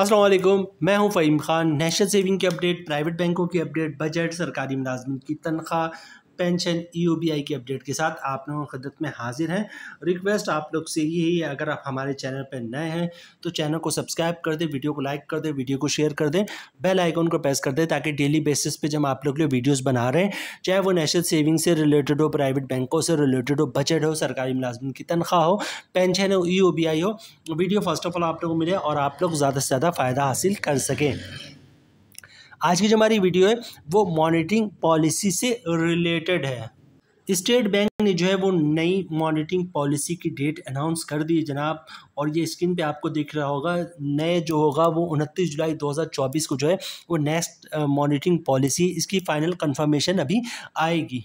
असलम मैं हूं Faheem Khan national saving की अपडेट प्राइवेट बैंकों की अपडेट बजट सरकारी मुलाजमन की तनख्वाह पेंशन ईयूबीआई की अपडेट के साथ आप लोगों की खदत में हाजिर हैं रिक्वेस्ट आप लोग से यही है अगर आप हमारे चैनल पर नए हैं तो चैनल को सब्सक्राइब कर दें वीडियो को लाइक कर दें वीडियो को शेयर कर दें बेल आइकॉन को प्रेस कर दें ताकि डेली बेसिस पे जब आप लोग लिए वीडियोज़ बना रहे हैं चाहे वो नेशनल सेविंग से रिलेटेड हो प्राइवेट बैंकों से रिलेटेड हो बजट हो सरकारी मुलाजमन की तनख्वाह हो पेंशन हो ई हो वीडियो फर्स्ट ऑफ ऑल आप लोग को मिले और आप लोग ज़्यादा से ज़्यादा फ़ायदा हासिल कर सकें आज की जो हमारी वीडियो है वो मॉनिटरिंग पॉलिसी से रिलेटेड है स्टेट बैंक ने जो है वो नई मॉनिटरिंग पॉलिसी की डेट अनाउंस कर दी जनाब और ये स्क्रीन पे आपको दिख रहा होगा नए जो होगा वो उनतीस जुलाई 2024 को जो है वो नेक्स्ट मॉनिटरिंग पॉलिसी इसकी फाइनल कंफर्मेशन अभी आएगी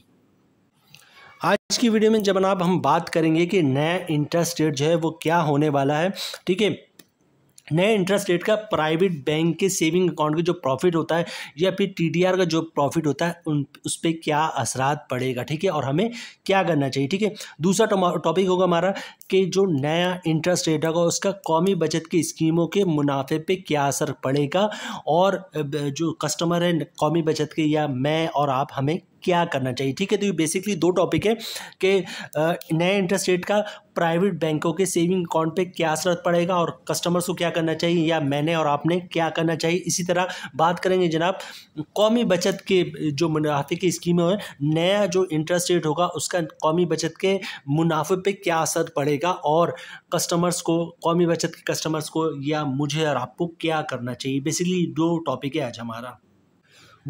आज की वीडियो में जब आप हम बात करेंगे कि नया इंटरेस्ट रेट जो है वो क्या होने वाला है ठीक है नए इंटरेस्ट रेट का प्राइवेट बैंक के सेविंग अकाउंट का जो प्रॉफिट होता है या फिर टीडीआर का जो प्रॉफिट होता है उन उस पर क्या असरात पड़ेगा ठीक है और हमें क्या करना चाहिए ठीक है दूसरा टॉपिक होगा हमारा कि जो नया इंटरेस्ट रेट होगा उसका कौमी बचत की स्कीमों के मुनाफे पे क्या असर पड़ेगा और जो कस्टमर है कौमी बचत के या मैं और आप हमें क्या करना चाहिए ठीक है तो ये बेसिकली दो टॉपिक है कि नए इंटरेस्ट रेट का प्राइवेट बैंकों के सेविंग अकाउंट पे क्या असर पड़ेगा और कस्टमर्स को क्या करना चाहिए या मैंने और आपने क्या करना चाहिए इसी तरह बात करेंगे जनाब कौमी बचत के जो मुनाफे की स्कीमें हैं नया जो इंटरेस्ट रेट होगा उसका कौमी बचत के मुनाफे पे क्या असर पड़ेगा और कस्टमर्स को कौमी बचत के कस्टमर्स को या मुझे और आपको क्या करना चाहिए बेसिकली दो टॉपिक है आज हमारा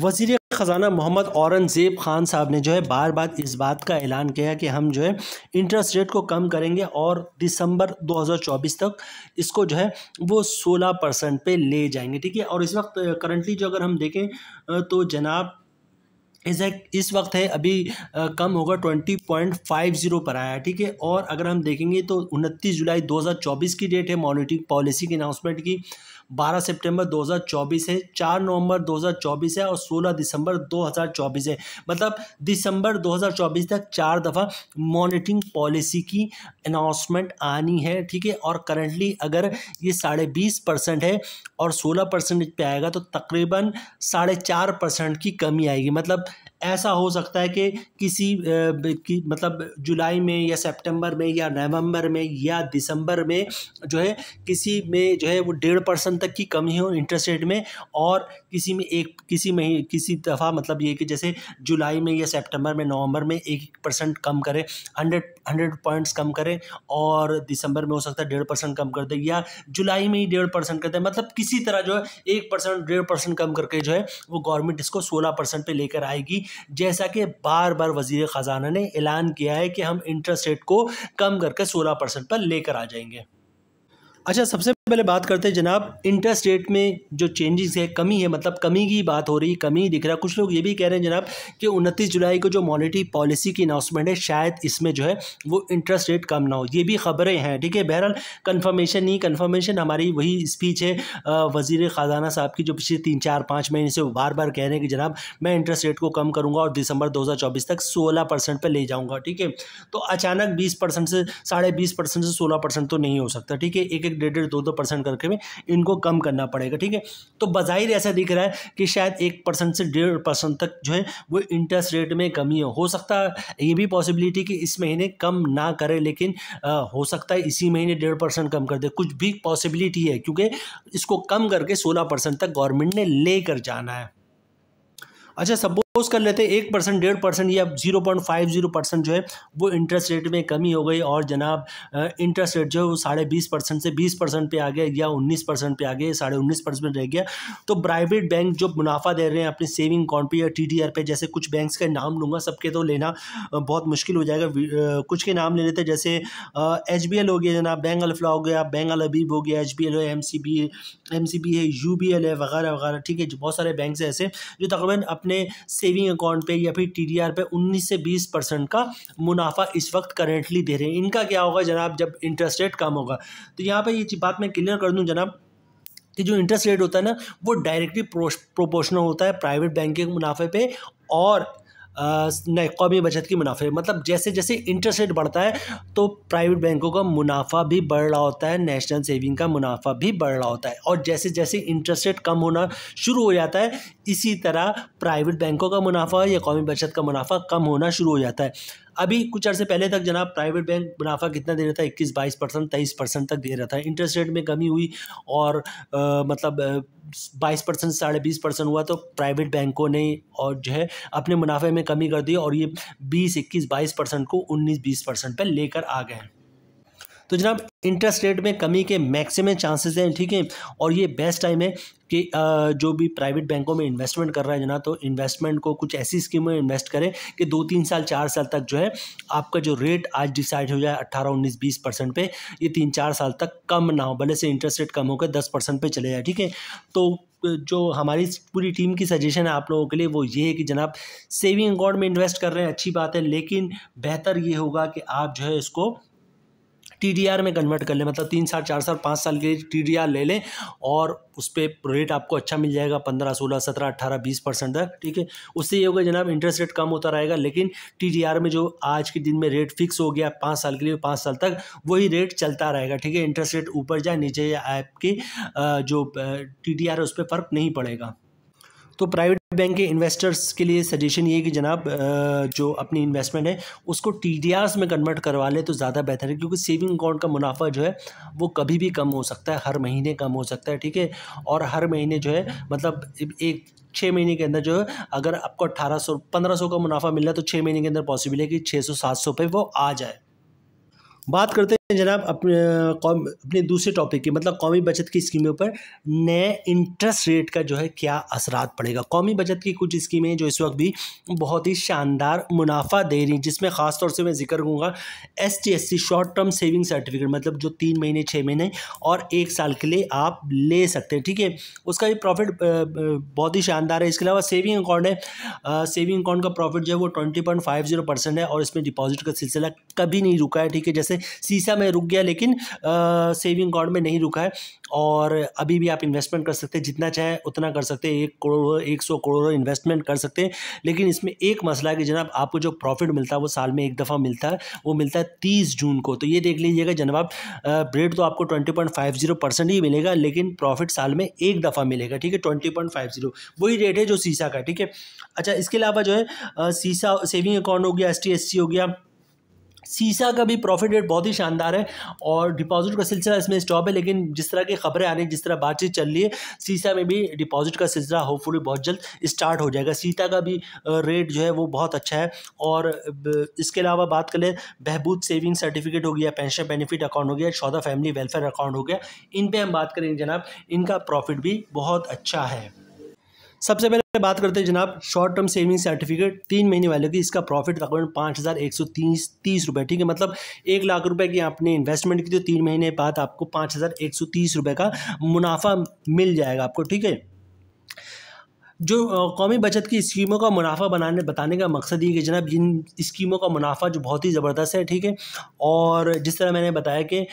वजीर ख़जाना मोहम्मद औरंगज़ेब खान साहब ने जो है बार बार इस बात का ऐलान किया कि हम जो है इंटरेस्ट रेट को कम करेंगे और दिसंबर 2024 तक इसको जो है वो 16 परसेंट पर ले जाएंगे ठीक है और इस वक्त करंटली जो अगर हम देखें तो जनाब एग्जैक्ट इस वक्त है अभी कम होगा ट्वेंटी पॉइंट फाइव जीरो पर आया ठीक है और अगर हम देखेंगे तो उनतीस जुलाई दो हज़ार चौबीस की डेट है मॉनिटरिंग पॉलिसी की अनाउंसमेंट की बारह सितंबर चौबीस है चार नवंबर चौबीस है और सोलह दिसंबर चौबीस है मतलब दिसंबर दो हज़ार चौबीस तक चार दफ़ा मॉनिटरिंग पॉलिसी की अनाउंसमेंट आनी है ठीक है और करंटली अगर ये साढ़े बीस परसेंट है और सोलह परसेंट पर आएगा तो तकरीबन साढ़े चार परसेंट की कमी आएगी मतलब ऐसा हो सकता है कि किसी कि मतलब जुलाई में या सितंबर में या नवंबर में या दिसंबर में जो है किसी में जो है वो डेढ़ परसेंट तक की कमी हो इंटरेस्ट रेट में और किसी में एक किसी में किसी दफ़ा मतलब ये कि जैसे जुलाई में या सितंबर में नवंबर में एक परसेंट कम करें हंड्रेड हंड्रेड पॉइंट्स कम करें और दिसंबर में हो सकता है डेढ़ परसेंट कम कर दे या जुलाई में ही डेढ़ परसेंट कर दे मतलब किसी तरह जो है एक परसेंट डेढ़ परसेंट कम करके जो है वो गवर्नमेंट इसको सोलह परसेंट पर लेकर आएगी जैसा कि बार बार वजीर ख़जाना ने ऐलान किया है कि हम इंटरेस्ट रेट को कम करके सोलह परसेंट पर लेकर आ जाएंगे अच्छा सबसे पहले बात करते हैं जनाब इंटरेस्ट रेट में जो चेंजेस है कमी है मतलब कमी की बात हो रही है कमी दिख रहा है कुछ लोग ये भी कह रहे हैं जनाब कि उनतीस जुलाई को जो मॉनिटरी पॉलिसी की अनाउंसमेंट है शायद इसमें जो है वो इंटरेस्ट रेट कम ना हो ये भी खबरें हैं ठीक है बहरहाल कन्फर्मेशन नहीं कन्फर्मेशन हमारी वही स्पीच है वजीर ख़जाना साहब की जो पिछले तीन चार पाँच महीने से बार बार कह रहे हैं कि जनाब मैं इंटरेस्ट रेट को कम करूँगा और दिसंबर दो तक सोलह परसेंट ले जाऊँगा ठीक है तो अचानक बीस परसेंट से साढ़े बीस परसेंट से सोलह परसेंट तो नहीं हो सकता ठीक है एक एक डेढ़ डेढ़ दो दो परसेंट करके भी इनको कम करना पड़ेगा ठीक है तो बाज़ाहिर ऐसा दिख रहा है कि शायद एक परसेंट से डेढ़ परसेंट तक जो है वो इंटरेस्ट रेट में कमी हो, हो सकता है ये भी पॉसिबिलिटी कि इस महीने कम ना करे लेकिन आ, हो सकता है इसी महीने डेढ़ परसेंट कम कर दे कुछ भी पॉसिबिलिटी है क्योंकि इसको कम करके सोलह परसेंट तक गवर्नमेंट ने लेकर जाना है अच्छा सपोज सपोज कर लेते हैं एक परसेंट डेढ़ परसेंट या zero point five zero percent जो है वो इंटरेस्ट रेट में कमी हो गई और जनाब इंटरेस्ट रेट जो है वो साढ़े बीस परसेंट से बीस परसेंट पर आ गया या उन्नीस परसेंट पर आ गया साढ़े उन्नीस परसेंट रह गया तो प्राइवेट बैंक जो मुनाफा दे रहे हैं अपनी सेविंग अकाउंट पर या टी डी आर पे जैसे कुछ बैंक के नाम लूँगा सबके तो लेना बहुत मुश्किल हो जाएगा कुछ के नाम ले लेते जैसे एच बी एल हो गया जनाब बैंक अल्फला हो गया बैंक अबीब हो गया एच बी एल है M C B M C B है यू बी एल है वगैरह वगैरह ठीक है बहुत सारे बैंक ऐसे जो तकरीबन अपने सेविंग अकाउंट पे या फिर टी पे 19 से 20 परसेंट का मुनाफा इस वक्त करेंटली दे रहे हैं इनका क्या होगा जनाब जब इंटरेस्ट रेट कम होगा तो यहाँ पर ये बात मैं क्लियर कर दूँ जनाब कि जो इंटरेस्ट रेट होता है ना वो डायरेक्टली प्रोपोर्शनल होता है प्राइवेट बैंक के मुनाफे पे और नए कौमी बचत की मुनाफे मतलब जैसे जैसे इंटरेस्ट रेट बढ़ता है तो प्राइवेट बैंकों का मुनाफा भी बढ़ रहा होता है नेशनल सेविंग का मुनाफा भी बढ़ रहा होता है और जैसे जैसे इंटरेस्ट रेट कम होना शुरू हो जाता है इसी तरह प्राइवेट बैंकों का मुनाफा या कौमी बचत का मुनाफा कम होना शुरू हो जाता है अभी कुछ अर्से पहले तक जनाब प्राइवेट बैंक मुनाफा कितना दे रहा था इक्कीस बाईस परसेंट तेईस परसेंट तक दे रहा था इंटरेस्ट रेट में कमी हुई और आ, मतलब बाईस परसेंट साढ़े बीस परसेंट हुआ तो प्राइवेट बैंकों ने और जो है अपने मुनाफे में कमी कर दी और ये बीस इक्कीस बाईस परसेंट को उन्नीस बीस परसेंट पर लेकर आ गए हैं तो जनाब इंटरेस्ट रेट में कमी के मैक्सिमम चांसेस हैं ठीक है और ये बेस्ट टाइम है कि जो भी प्राइवेट बैंकों में इन्वेस्टमेंट कर रहा है जना तो इन्वेस्टमेंट को कुछ ऐसी स्कीम में इन्वेस्ट करें कि दो तीन साल चार साल तक जो है आपका जो रेट आज डिसाइड हो जाए अट्ठारह उन्नीस बीस परसेंट पर ये तीन चार साल तक कम ना हो भले से इंटरेस्ट रेट कम होकर दस परसेंट पर चले जाए ठीक है तो जो हमारी पूरी टीम की सजेशन है आप लोगों के लिए वो ये है कि जनाब सेविंग अकाउंट में इन्वेस्ट कर रहे हैं अच्छी बात है लेकिन बेहतर ये होगा कि आप जो है इसको टी में कन्वर्ट कर लें मतलब तीन साल चार साल पाँच साल के लिए टी ले लें और उस पर रेट आपको अच्छा मिल जाएगा पंद्रह सोलह सत्रह अट्ठारह बीस परसेंट तक ठीक है उससे ये होगा जनाब इंटरेस्ट रेट कम होता रहेगा लेकिन टी में जो आज के दिन में रेट फिक्स हो गया पाँच साल के लिए पाँच साल तक वही रेट चलता रहेगा ठीक है इंटरेस्ट रेट ऊपर जाए नीचे या आपकी जो टी आर है उस पर फ़र्क नहीं पड़ेगा तो प्राइवेट बैंक के इन्वेस्टर्स के लिए सजेशन ये कि जनाब जो अपनी इन्वेस्टमेंट है उसको टी में कन्वर्ट करवा ले तो ज़्यादा बेहतर है क्योंकि सेविंग अकाउंट का मुनाफा जो है वो कभी भी कम हो सकता है हर महीने कम हो सकता है ठीक है और हर महीने जो है मतलब एक छः महीने के अंदर जो है अगर आपको अट्ठारह सौ पंद्रह सौ का मुनाफा मिल रहा है तो छः महीने के अंदर पॉसिबल है कि छः सौ सात सौ पे वो आ जाए बात करते जनाब अपने कौम अपने दूसरे टॉपिक की मतलब कौमी बचत की स्कीमों पर नए इंटरेस्ट रेट का जो है क्या असरात पड़ेगा कौमी बचत की कुछ स्कीमें जो इस वक्त भी बहुत ही शानदार मुनाफा दे रही हैं जिसमें ख़ास तौर से मैं जिक्र करूँगा S T S C short term saving certificate मतलब जो तीन महीने छः महीने और एक साल के लिए आप ले सकते हैं ठीक है उसका भी प्रॉफिट बहुत ही शानदार है इसके अलावा सेविंग अकाउंट है सेविंग अकाउंट का प्रॉफिट जो है वो twenty point five zero percent है और इसमें डिपॉजिट का सिलसिला कभी नहीं रुका है ठीक है जैसे सीसा में रुक गया लेकिन सेविंग अकाउंट में नहीं रुका है और अभी भी आप इन्वेस्टमेंट कर सकते हैं जितना चाहे उतना कर सकते हैं एक करोड़ एक सौ करोड़ इन्वेस्टमेंट कर सकते हैं लेकिन इसमें एक मसला है कि जनाब आपको जो प्रॉफिट मिलता है वो साल में एक दफ़ा मिलता है वो मिलता है तीस जून को तो ये देख लीजिएगा जनाब ब्रेड तो आपको twenty point five zero percent ही मिलेगा लेकिन प्रॉफिट साल में एक दफ़ा मिलेगा ठीक है ट्वेंटी पॉइंट फाइव जीरो वही रेट है जो सीसा का ठीक है अच्छा इसके अलावा जो है सीसा सेविंग अकाउंट हो गया एस टी एस सी हो गया सीसा का भी प्रॉफिट रेट बहुत ही शानदार है और डिपॉजिट का सिलसिला इसमें स्टॉप है लेकिन जिस तरह की खबरें आने जिस तरह बातचीत चल रही है सीसा में भी डिपॉजिट का सिलसिला होपफुली बहुत जल्द स्टार्ट हो जाएगा सीता का भी रेट जो है वो बहुत अच्छा है और इसके अलावा बात करें बहबूद सेविंग सर्टिफिकेट हो गया पेंशन बेनिफिट अकाउंट हो गया चौदह फैमिली वेलफेयर अकाउंट हो गया इन पर हम बात करेंगे जनाब इनका प्रॉफिट भी बहुत अच्छा है सबसे पहले बात करते हैं जनाब शॉर्ट टर्म सेविंग सर्टिफिकेट तीन महीने वाले की इसका प्रॉफिट तकरीबन पाँच हज़ार एक सौ तीस तीस रुपये ठीक है मतलब एक लाख रुपए की आपने इन्वेस्टमेंट की तो तीन महीने बाद आपको पाँच हज़ार एक सौ तीस रुपये का मुनाफा मिल जाएगा आपको ठीक है जो कौमी बचत की स्कीमों का मुनाफा बनाने बताने का मकसद ये कि जनाब इन स्कीमों का मुनाफा जो बहुत ही ज़बरदस्त है ठीक है और जिस तरह मैंने बताया कि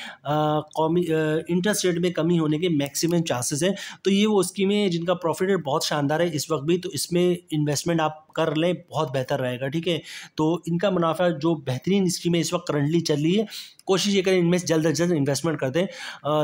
कौमी इंटरेस्ट रेट में कमी होने के मैक्सिमम चांसेस हैं तो ये वो स्कीमें जिनका प्रॉफिट रेट बहुत शानदार है इस वक्त भी तो इसमें इन्वेस्टमेंट आप कर लें बहुत बेहतर रहेगा ठीक है तो इनका मुनाफा जो बेहतरीन स्कीमें इस वक्त करंटली चल रही है कोशिश ये करें इनमें जल्द अज जल्द इन्वेस्टमेंट कर दें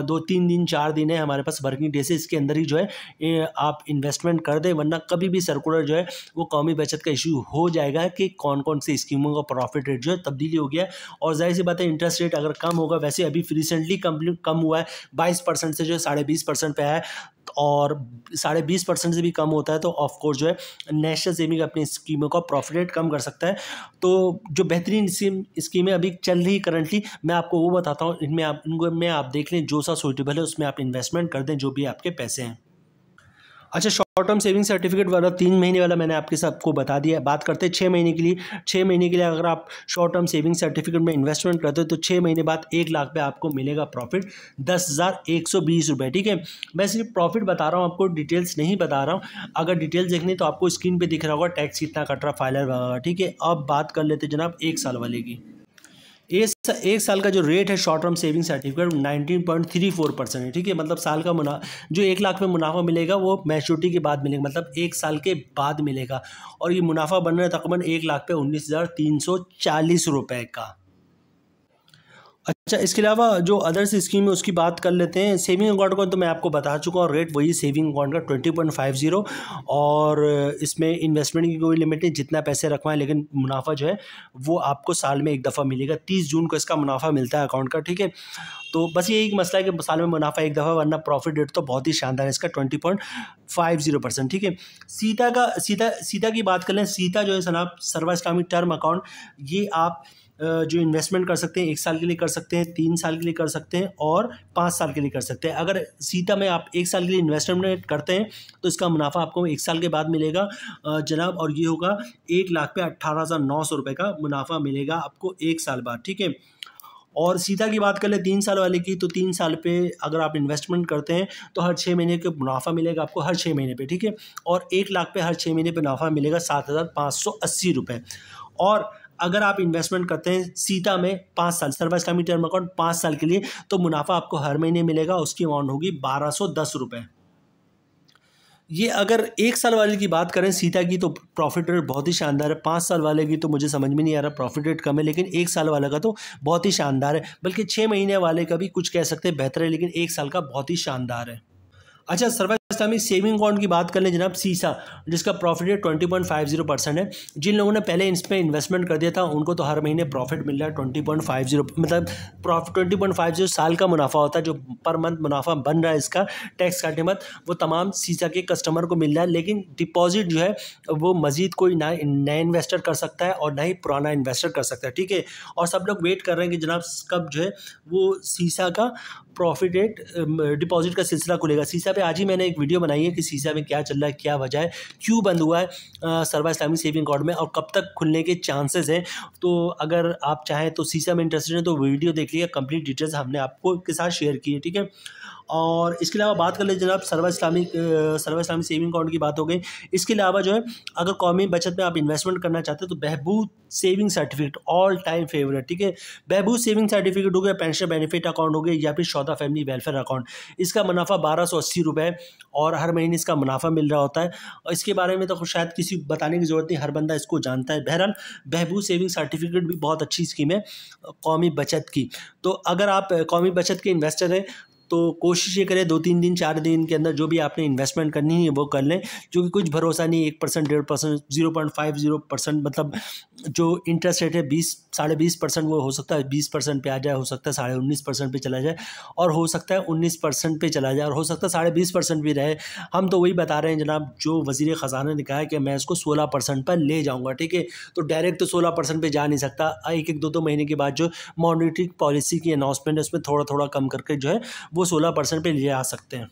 दो तीन दिन चार दिन है हमारे पास वर्किंग डे से इसके अंदर ही जो है आप इन्वेस्टमेंट कर दें वरना कभी भी सर्कुलर जो है वो कौमी बचत का इशू हो जाएगा कि कौन कौन सी स्कीमों का प्रॉफिट रेट जो है तब्दीली हो गया और जाहिर सी बात है इंटरेस्ट रेट अगर कम होगा वैसे अभी रिसेंटली कम हुआ है बाईस से जो है साढ़े बीस पे है और साढ़े बीस परसेंट से भी कम होता है तो ऑफकोर्स जो है नेशनल सेविंग अपनी स्कीमों का प्रॉफिट रेट कम कर सकता है तो जो बेहतरीन स्कीम स्कीमें अभी चल रही करंटली मैं आपको वो बताता हूँ इनमें आप इनको में आप देख लें जो सा सूटेबल है उसमें आप इन्वेस्टमेंट कर दें जो भी आपके पैसे हैं अच्छा शॉर्ट टर्म सेविंग सर्टिफिकेट वाला तीन महीने वाला मैंने आपके सबको बता दिया बात करते हैं छः महीने के लिए छः महीने के लिए अगर आप शॉर्ट टर्म सेविंग सर्टिफिकेट में इन्वेस्टमेंट करते हो तो छः महीने बाद एक लाख पे आपको मिलेगा प्रॉफिट दस हज़ार एक सौ बीस रुपये ठीक है मैं सिर्फ प्रॉफिट बता रहा हूँ आपको डिटेल्स नहीं बता रहा हूँ अगर डिटेल्स देखनी तो आपको स्क्रीन पर दिख रहा होगा टैक्स कितना कट रहा फाइलर ठीक है अब बात कर लेते जनाब एक साल वाले की एक साल का जो रेट है short term saving certificate 19.34 percent है ठीक है मतलब साल का मुनाफा जो एक लाख में मुनाफा मिलेगा वो मैच्योरिटी के बाद मिलेगा मतलब एक साल के बाद मिलेगा और ये मुनाफा बन रहा है तकरीबन एक लाख पे उन्नीस हज़ार तीन सौ चालीस रुपये का अच्छा इसके अलावा जो अदर्स स्कीम है उसकी बात कर लेते हैं सेविंग अकाउंट का तो मैं आपको बता चुका हूँ रेट वही सेविंग अकाउंट का ट्वेंटी पॉइंट फाइव जीरो और इसमें इन्वेस्टमेंट की कोई लिमिट नहीं जितना पैसे रखवाएं लेकिन मुनाफा जो है वो आपको साल में एक दफ़ा मिलेगा तीस जून को इसका मुनाफा मिलता है अकाउंट का ठीक है तो बस यही मसला है कि साल में मुनाफा एक दफ़ा वरना प्रॉफिट रेट तो बहुत ही शानदार है इसका twenty point five zero percent ठीक है सीता का सीता सीता की बात कर लें सीता जो है सनाब सर्वा इस्लामिक टर्म अकाउंट ये आप जो इन्वेस्टमेंट कर सकते हैं एक साल के लिए कर सकते हैं तीन साल के लिए कर सकते हैं और पाँच साल के लिए कर सकते हैं अगर सीता में आप एक साल के लिए इन्वेस्टमेंट करते हैं तो इसका मुनाफा आपको एक साल के बाद मिलेगा जनाब और ये होगा एक लाख पे अट्ठारह हज़ार नौ सौ रुपये का मुनाफा मिलेगा आपको एक साल बाद ठीक है और सीता की बात कर ले तीन साल वाले की तो तीन साल पे अगर आप इन्वेस्टमेंट करते हैं तो हर छः महीने का मुनाफा मिलेगा आपको हर छः महीने पे ठीक है और एक लाख पे हर छः महीने पे मुनाफा मिलेगा सात हज़ार पाँच सौ अस्सी रुपये और अगर आप इन्वेस्टमेंट करते हैं सीता में पाँच साल सर्वाइस कमी टर्म अकाउंट पाँच साल के लिए तो मुनाफा आपको हर महीने मिलेगा उसकी अमाउंट होगी बारह सौ दस ये अगर एक साल वाले की बात करें सीता की तो प्रॉफिट रेट बहुत ही शानदार है पाँच साल वाले की तो मुझे समझ में नहीं आ रहा प्रॉफिट रेट कम है लेकिन एक साल वाले का तो बहुत ही शानदार है बल्कि छः महीने वाले का भी कुछ कह सकते हैं बेहतर है लेकिन एक साल का बहुत ही शानदार है अच्छा सर्वे फर्स्ट हम इस सेविंग अकाउंट की बात कर लें जनाब सीसा जिसका profit rate twenty point five zero percent है जिन लोगों ने पहले इस पर इन्वेस्टमेंट कर दिया था उनको तो हर महीने प्रॉफिट मिल रहा है ट्वेंटी पॉइंट फाइव जीरो मतलब profit twenty point five zero साल का मुनाफा होता है जो पर मंथ मुनाफा बन रहा है इसका टैक्स काटने मत वो तमाम सीसा के कस्टमर को मिल रहा है लेकिन डिपॉजिट जो है वो मजीद कोई ना नया इन्वेस्टर कर सकता है और ना ही पुराना इन्वेस्टर कर सकता है ठीक है और सब लोग वेट कर रहे हैं कि जनाब कब जो है वो सीसा का प्रॉफिट रेट डिपॉजिट का सिलसिला खुलेगा सीसा पे आज ही मैंने एक वीडियो बनाई है कि सीसा में क्या चल रहा है क्या वजह है क्यों बंद हुआ है सर्वा इस्लामी सेविंग अकाउंट में और कब तक खुलने के चांसेस हैं तो अगर आप चाहें तो सीसा में इंटरेस्टेड हैं तो वीडियो देख लीजिए कंप्लीट डिटेल्स हमने आपको के साथ शेयर की है ठीक है और इसके अलावा बात कर लीजिए जनाब सर्वा इस्लामिक सर्वा इस्लामिक सेविंग अकाउंट की बात हो गई इसके अलावा जो है अगर कौमी बचत में आप इन्वेस्टमेंट करना चाहते हो तो Behbood saving certificate all time favourite ठीक है बहबूद सेविंग सर्टिफिकेट हो गया पेंशन बेनिफिट अकाउंट हो गया या फिर शौदा फैमिली वेलफेयर अकाउंट इसका मुनाफा बारह सौ अस्सी रुपये और हर महीने इसका मुनाफा मिल रहा होता है और इसके बारे में तो शायद किसी बताने की ज़रूरत नहीं हर बंदा इसको जानता है बहरहाल बहबू सेविंग सर्टिफिकेट भी बहुत अच्छी स्कीम है कौमी बचत की तो अगर आप कौमी बचत के इन्वेस्टर हैं तो कोशिश ये करें दो तीन दिन चार दिन के अंदर जो भी आपने इन्वेस्टमेंट करनी है वो कर लें क्योंकि कुछ भरोसा नहीं एक परसेंट डेढ़ percent zero point five zero percent मतलब जो इंटरेस्ट रेट है बीस साढ़े बीस परसेंट वो हो सकता है बीस परसेंट पर आ जाए हो सकता है साढ़े उन्नीस परसेंट पर चला जाए और हो सकता है उन्नीस परसेंट पर चला जाए और हो सकता है साढ़े बीस परसेंट भी रहे हम तो वही बता रहे हैं जनाब जो वजीर ख़जाना ने कहा है कि मैं इसको सोलह परसेंट पर ले जाऊँगा ठीक है तो डायरेक्ट तो सोलह परसेंट पर जा नहीं सकता एक एक दो दो महीने के बाद जो मॉनिटरी पॉलिसी की अनाउंसमेंट है उसमें थोड़ा थोड़ा कम करके जो है वो वो सोलह परसेंट पर ले आ सकते हैं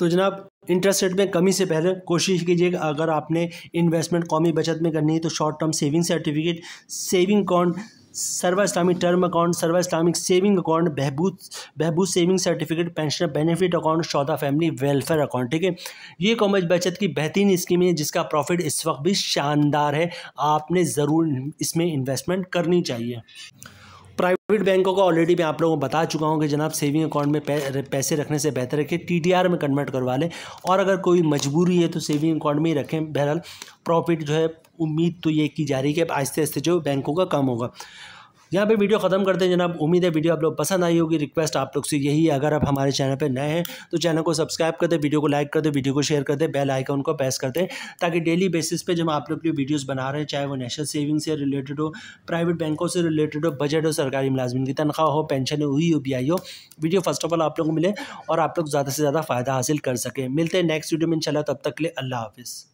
तो जनाब इंटरेस्ट रेट में कमी से पहले कोशिश कीजिए अगर आपने इन्वेस्टमेंट कौमी बचत में करनी है तो short term saving certificate saving account Sarwa Islamic term account Sarwa Islamic saving account Behbood Behbood saving certificate pensioner benefit account शौदा फैमिली वेलफेयर अकाउंट ठीक है ये कॉमर्स बचत की बेहतरीन स्कीम है जिसका प्रॉफिट इस वक्त भी शानदार है आपने ज़रूर इसमें इन्वेस्टमेंट करनी चाहिए प्राइवेट बैंकों का ऑलरेडी मैं आप लोगों को बता चुका हूँ कि जनाब सेविंग अकाउंट में पैसे रखने से बेहतर है कि टी में कन्वर्ट करवा लें और अगर कोई मजबूरी है तो सेविंग अकाउंट में ही रखें बहरहाल प्रॉफिट जो है उम्मीद तो ये की जा रही है कि आहिस्ते आहिस्ते जो बैंकों का कम होगा यहाँ पे वीडियो ख़त्म करते हैं जनाब उम्मीद है वीडियो आप लोग पसंद आई होगी रिक्वेस्ट आप लोग से यही है अगर आप हमारे चैनल पर नए हैं तो चैनल को सब्सक्राइब कर दें वीडियो को लाइक कर दें वीडियो को शेयर कर दें बेल आइकन को प्रेस कर दें ताकि डेली बेसिस पे जब आप लोग के वीडियोज़ बना रहे हैं चाहे वो नेशनल सेविंग से रिलेटेड हो प्राइवेट बैंकों से रिलेटेड हो बजट हो सरकारी मुलाजमन की तनख्वाह हो पेंशन हो हुई यू हो वीडियो फर्स्ट ऑफ ऑल आप लोग को मिले और आप लोग ज़्यादा से ज़्यादा फ़ायदा हासिल कर सकें मिलते हैं नेक्स्ट वीडियो में इन तब तक के लिए अल्लाह हाफिज़